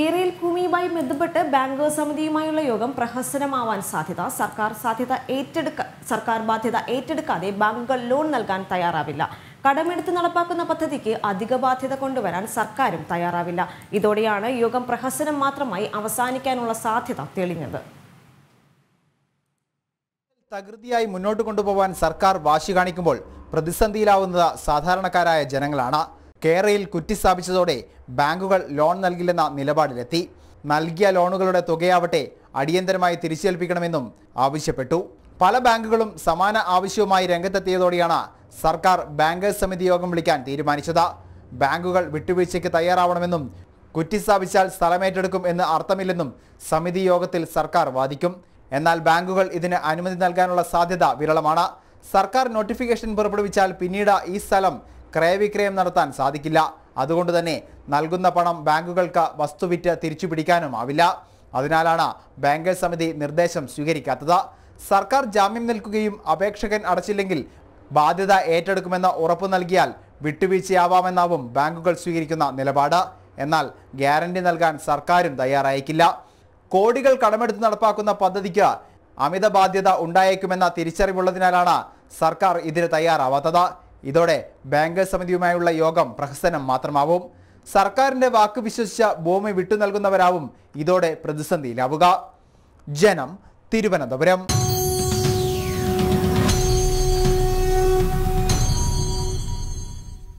കേരളയിൽ ഭൂമിയുമായി ബന്ധപ്പെട്ട് ബാങ്കർ സമിതിയുമായുള്ള യോഗം പ്രഹസനമാവാൻ സാധ്യത സർക്കാർ സാധ്യത ഏറ്റെടുക്ക സർക്കാർ ബാധ്യത ഏറ്റെടുക്കാതെ ബാങ്കുകൾ ലോൺ നൽകാൻ തയ്യാറാവില്ല കടമെടുത്ത് നടപ്പാക്കുന്ന പദ്ധതിക്ക് അധിക ബാധ്യത കൊണ്ടുവരാൻ സർക്കാരും തയ്യാറാവില്ല ഇതോടെയാണ് യോഗം പ്രഹസനം മാത്രമായി അവസാനിക്കാനുള്ള സാധ്യത തെളിഞ്ഞത് തകൃതിയായി മുന്നോട്ട് കൊണ്ടുപോകാൻ സർക്കാർ വാശി കാണിക്കുമ്പോൾ പ്രതിസന്ധിയിലാവുന്നത് സാധാരണക്കാരായ ജനങ്ങളാണ് കേരയിൽ കുറ്റിസ്ഥാപിച്ചതോടെ ബാങ്കുകൾ ലോൺ നൽകില്ലെന്ന നിലപാടിലെത്തി നൽകിയ ലോണുകളുടെ തുകയാവട്ടെ അടിയന്തരമായി തിരിച്ചേൽപ്പിക്കണമെന്നും ആവശ്യപ്പെട്ടു പല ബാങ്കുകളും സമാന ആവശ്യവുമായി രംഗത്തെത്തിയതോടെയാണ് സർക്കാർ ബാങ്കേഴ്സ് സമിതി യോഗം വിളിക്കാൻ തീരുമാനിച്ചത് ബാങ്കുകൾ വിട്ടുവീഴ്ചയ്ക്ക് തയ്യാറാവണമെന്നും കുറ്റിസ്ഥാപിച്ചാൽ സ്ഥലമേറ്റെടുക്കും എന്ന് അർത്ഥമില്ലെന്നും സമിതി യോഗത്തിൽ സർക്കാർ വാദിക്കും എന്നാൽ ബാങ്കുകൾ ഇതിന് അനുമതി നൽകാനുള്ള സാധ്യത വിരളമാണ് സർക്കാർ നോട്ടിഫിക്കേഷൻ പുറപ്പെടുവിച്ചാൽ പിന്നീട് ഈ സ്ഥലം ക്രയവിക്രയം നടത്താൻ സാധിക്കില്ല അതുകൊണ്ട് തന്നെ നൽകുന്ന പണം ബാങ്കുകൾക്ക് വസ്തുവിറ്റ് തിരിച്ചു ആവില്ല അതിനാലാണ് ബാങ്കേഴ്സ് സമിതി നിർദ്ദേശം സ്വീകരിക്കാത്തത് സർക്കാർ ജാമ്യം നിൽക്കുകയും അപേക്ഷകൻ അടച്ചില്ലെങ്കിൽ ബാധ്യത ഏറ്റെടുക്കുമെന്ന ഉറപ്പ് നൽകിയാൽ വിട്ടുവീഴ്ചയാവാമെന്നാവും ബാങ്കുകൾ സ്വീകരിക്കുന്ന നിലപാട് എന്നാൽ ഗ്യാരണ്ടി നൽകാൻ സർക്കാരും തയ്യാറായേക്കില്ല കോടികൾ കടമെടുത്ത് നടപ്പാക്കുന്ന പദ്ധതിക്ക് അമിത ബാധ്യത ഉണ്ടായേക്കുമെന്ന തിരിച്ചറിവുള്ളതിനാലാണ് സർക്കാർ ഇതിന് തയ്യാറാവാത്തത് ഇതോടെ ബാങ്കേഴ്സ് സമിതിയുമായുള്ള യോഗം പ്രഹസനം മാത്രമാവും സർക്കാരിന്റെ വാക്ക് വിശ്വസിച്ച ഭൂമി വിട്ടു നൽകുന്നവരാവും ഇതോടെ പ്രതിസന്ധിയിലാവുക ജനം തിരുവനന്തപുരം